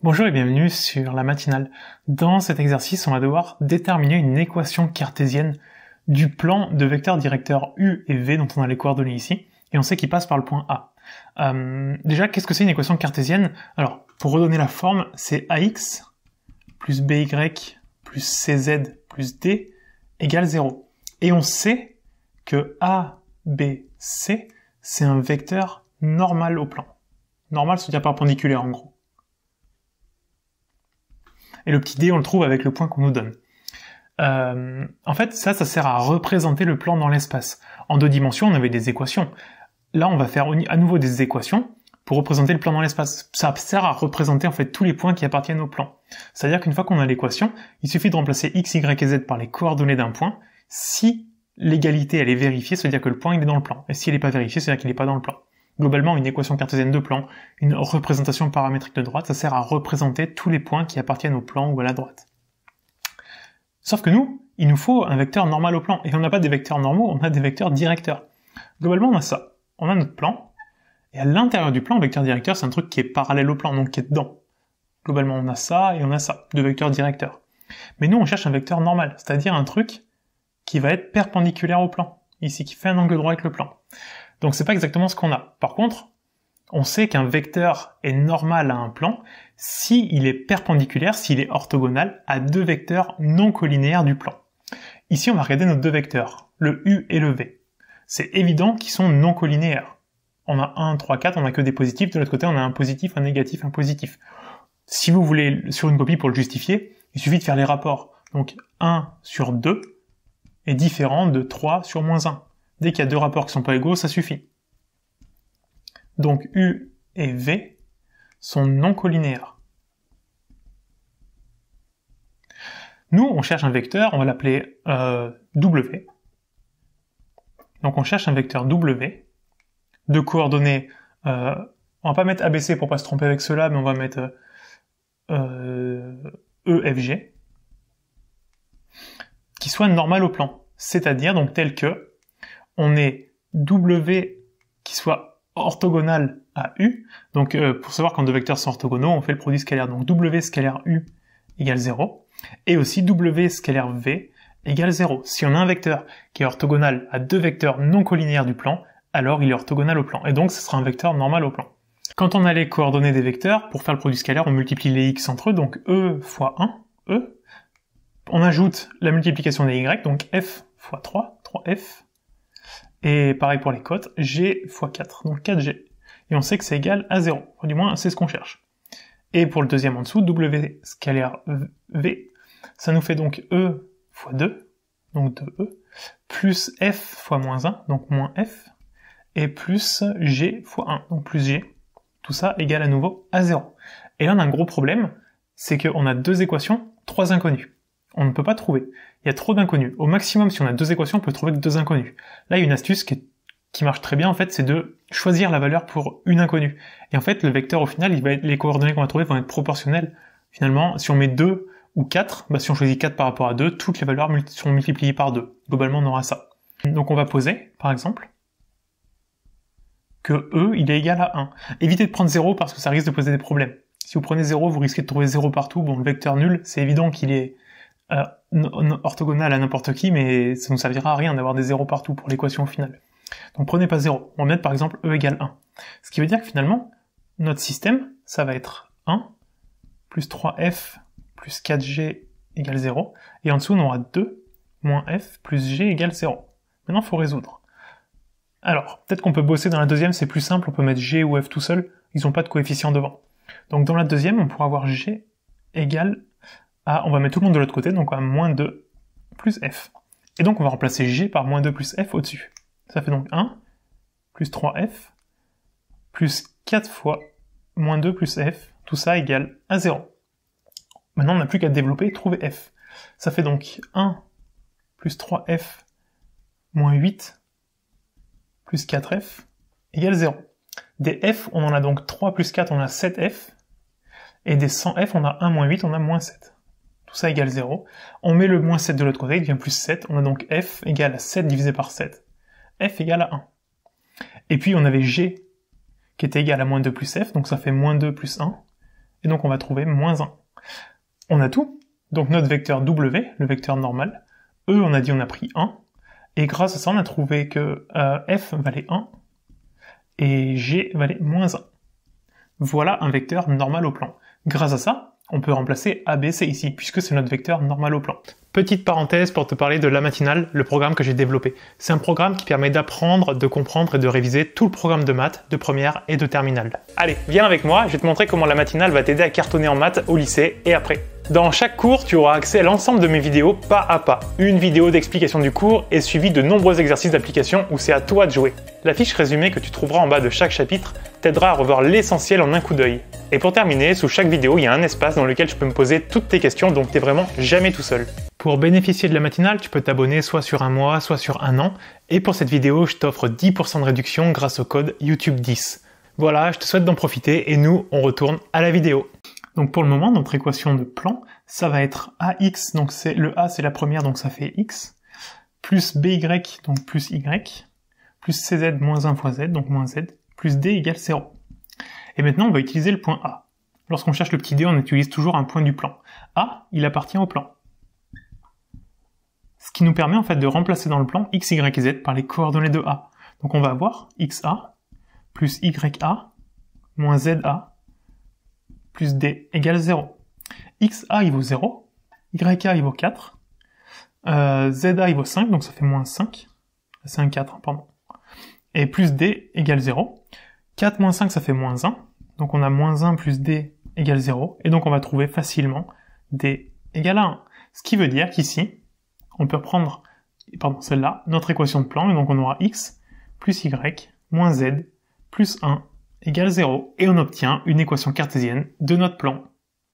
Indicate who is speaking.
Speaker 1: Bonjour et bienvenue sur la matinale. Dans cet exercice, on va devoir déterminer une équation cartésienne du plan de vecteurs directeurs U et V dont on a les coordonnées ici, et on sait qu'il passe par le point A. Euh, déjà, qu'est-ce que c'est une équation cartésienne Alors, pour redonner la forme, c'est AX plus BY plus CZ plus D égale 0. Et on sait que ABC, B, C, c'est un vecteur normal au plan. Normal, à dire perpendiculaire en gros. Et le petit dé, on le trouve avec le point qu'on nous donne. Euh, en fait, ça, ça sert à représenter le plan dans l'espace. En deux dimensions, on avait des équations. Là, on va faire à nouveau des équations pour représenter le plan dans l'espace. Ça sert à représenter en fait tous les points qui appartiennent au plan. C'est-à-dire qu'une fois qu'on a l'équation, il suffit de remplacer x, y et z par les coordonnées d'un point si l'égalité elle est vérifiée, c'est-à-dire que le point il est dans le plan. Et s'il n'est pas vérifié, c'est-à-dire qu'il n'est pas dans le plan. Globalement, une équation cartésienne de plan, une représentation paramétrique de droite, ça sert à représenter tous les points qui appartiennent au plan ou à la droite. Sauf que nous, il nous faut un vecteur normal au plan. Et on n'a pas des vecteurs normaux, on a des vecteurs directeurs. Globalement, on a ça. On a notre plan. Et à l'intérieur du plan, le vecteur directeur, c'est un truc qui est parallèle au plan, donc qui est dedans. Globalement, on a ça et on a ça, deux vecteurs directeurs. Mais nous, on cherche un vecteur normal, c'est-à-dire un truc qui va être perpendiculaire au plan. Ici, qui fait un angle droit avec le plan. Donc c'est pas exactement ce qu'on a. Par contre, on sait qu'un vecteur est normal à un plan s'il est perpendiculaire, s'il est orthogonal à deux vecteurs non collinéaires du plan. Ici, on va regarder nos deux vecteurs, le U et le V. C'est évident qu'ils sont non collinéaires. On a 1, 3, 4, on n'a que des positifs. De l'autre côté, on a un positif, un négatif, un positif. Si vous voulez, sur une copie, pour le justifier, il suffit de faire les rapports. Donc 1 sur 2 est différent de 3 sur moins 1. Dès qu'il y a deux rapports qui sont pas égaux, ça suffit. Donc U et V sont non collinéaires. Nous, on cherche un vecteur, on va l'appeler euh, W. Donc on cherche un vecteur W de coordonnées. on euh, on va pas mettre ABC pour pas se tromper avec cela, mais on va mettre EFG euh, e, qui soit normal au plan, c'est-à-dire donc tel que on est W qui soit orthogonal à U. Donc euh, pour savoir quand deux vecteurs sont orthogonaux, on fait le produit scalaire. Donc W scalaire U égale 0. Et aussi W scalaire V égale 0. Si on a un vecteur qui est orthogonal à deux vecteurs non collinéaires du plan, alors il est orthogonal au plan. Et donc ce sera un vecteur normal au plan. Quand on a les coordonnées des vecteurs, pour faire le produit scalaire, on multiplie les x entre eux, donc E fois 1, E. On ajoute la multiplication des y, donc F fois 3, 3F. Et pareil pour les cotes, G fois 4, donc 4G. Et on sait que c'est égal à 0, du moins c'est ce qu'on cherche. Et pour le deuxième en dessous, W scalaire V, ça nous fait donc E fois 2, donc 2E, plus F fois moins 1, donc moins F, et plus G fois 1, donc plus G. Tout ça égale à nouveau à 0. Et là on a un gros problème, c'est qu'on a deux équations, trois inconnues on ne peut pas trouver. Il y a trop d'inconnus. Au maximum, si on a deux équations, on peut trouver deux inconnus. Là, il y a une astuce qui, marche très bien, en fait, c'est de choisir la valeur pour une inconnue. Et en fait, le vecteur, au final, les coordonnées qu'on va trouver vont être proportionnelles. Finalement, si on met 2 ou 4, bah, si on choisit 4 par rapport à 2, toutes les valeurs sont multipliées par 2. Globalement, on aura ça. Donc on va poser, par exemple, que E, il est égal à 1. Évitez de prendre 0 parce que ça risque de poser des problèmes. Si vous prenez 0, vous risquez de trouver 0 partout. Bon, le vecteur nul, c'est évident qu'il est euh, orthogonale à n'importe qui, mais ça ne servira à rien d'avoir des zéros partout pour l'équation finale. Donc prenez pas 0, on va mettre par exemple E égale 1. Ce qui veut dire que finalement, notre système, ça va être 1 plus 3F plus 4G égale 0, et en dessous on aura 2 moins F plus G égale 0. Maintenant, il faut résoudre. Alors, peut-être qu'on peut bosser dans la deuxième, c'est plus simple, on peut mettre G ou F tout seul, ils n'ont pas de coefficient devant. Donc dans la deuxième, on pourra avoir G égale on va mettre tout le monde de l'autre côté, donc à moins 2 plus f. Et donc on va remplacer g par moins 2 plus f au-dessus. Ça fait donc 1 plus 3f plus 4 fois moins 2 plus f, tout ça égale à 0. Maintenant on n'a plus qu'à développer et trouver f. Ça fait donc 1 plus 3f moins 8 plus 4f égale 0. Des f, on en a donc 3 plus 4, on a 7f. Et des 100f, on a 1 moins 8, on a moins 7 ça égale 0. On met le moins 7 de l'autre côté, il devient plus 7. On a donc f égale à 7 divisé par 7. f égale à 1. Et puis on avait g qui était égal à moins 2 plus f, donc ça fait moins 2 plus 1. Et donc on va trouver moins 1. On a tout. Donc notre vecteur w, le vecteur normal, e on a dit on a pris 1. Et grâce à ça on a trouvé que euh, f valait 1 et g valait moins 1. Voilà un vecteur normal au plan. Grâce à ça, on peut remplacer ABC ici, puisque c'est notre vecteur normal au plan. Petite parenthèse pour te parler de La Matinale, le programme que j'ai développé. C'est un programme qui permet d'apprendre, de comprendre et de réviser tout le programme de maths, de première et de terminale. Allez, viens avec moi, je vais te montrer comment La Matinale va t'aider à cartonner en maths au lycée et après. Dans chaque cours, tu auras accès à l'ensemble de mes vidéos pas à pas. Une vidéo d'explication du cours est suivie de nombreux exercices d'application où c'est à toi de jouer. La fiche résumée que tu trouveras en bas de chaque chapitre t'aidera à revoir l'essentiel en un coup d'œil. Et pour terminer, sous chaque vidéo, il y a un espace dans lequel je peux me poser toutes tes questions, donc t'es vraiment jamais tout seul. Pour bénéficier de la matinale, tu peux t'abonner soit sur un mois, soit sur un an. Et pour cette vidéo, je t'offre 10% de réduction grâce au code YouTube10. Voilà, je te souhaite d'en profiter et nous, on retourne à la vidéo. Donc pour le moment, notre équation de plan, ça va être AX, donc c'est le A c'est la première, donc ça fait X, plus BY, donc plus Y, plus CZ moins 1 fois Z, donc moins Z, plus D égale 0. Et maintenant, on va utiliser le point A. Lorsqu'on cherche le petit d, on utilise toujours un point du plan. A, il appartient au plan. Ce qui nous permet en fait de remplacer dans le plan x, y et z par les coordonnées de A. Donc on va avoir xa plus ya moins za plus d égale 0. xa il vaut 0, ya il vaut 4, euh, za il vaut 5, donc ça fait moins 5, 5, 4, pardon. Et plus d égale 0. 4 moins 5, ça fait moins 1. Donc on a moins 1 plus d égale 0, et donc on va trouver facilement d égale 1. Ce qui veut dire qu'ici, on peut reprendre, pardon, celle-là, notre équation de plan, et donc on aura x plus y moins z plus 1 égale 0, et on obtient une équation cartésienne de notre plan.